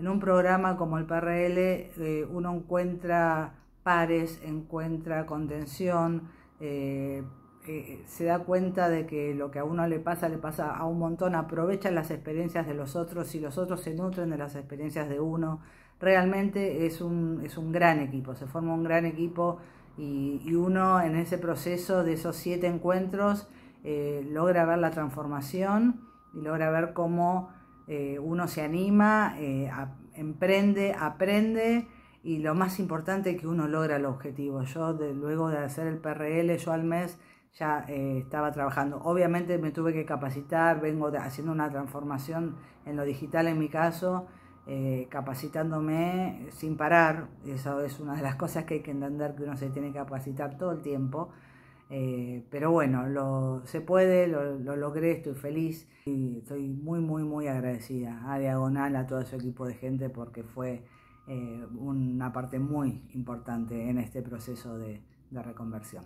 En un programa como el PRL eh, uno encuentra pares, encuentra contención, eh, eh, se da cuenta de que lo que a uno le pasa le pasa a un montón, aprovecha las experiencias de los otros y los otros se nutren de las experiencias de uno. Realmente es un, gran equipo, se forma un gran equipo y, uno en ese proceso de esos siete encuentros logra ver la transformación y logra ver cómo eh, uno se anima, eh, emprende, aprende y lo más importante es que uno logra el objetivo. Yo luego de hacer el PRL, yo al mes ya eh, estaba trabajando. Obviamente me tuve que capacitar, vengo haciendo una transformación en lo digital en mi caso, capacitándome sin parar. Eso es una de las cosas que hay que entender, que uno se tiene que capacitar todo el tiempo. Eh, pero bueno, se puede, lo, logré, estoy feliz y estoy muy, muy, muy agradecida a Diagonal, a todo su equipo de gente, porque fue eh, una parte muy importante en este proceso de reconversión.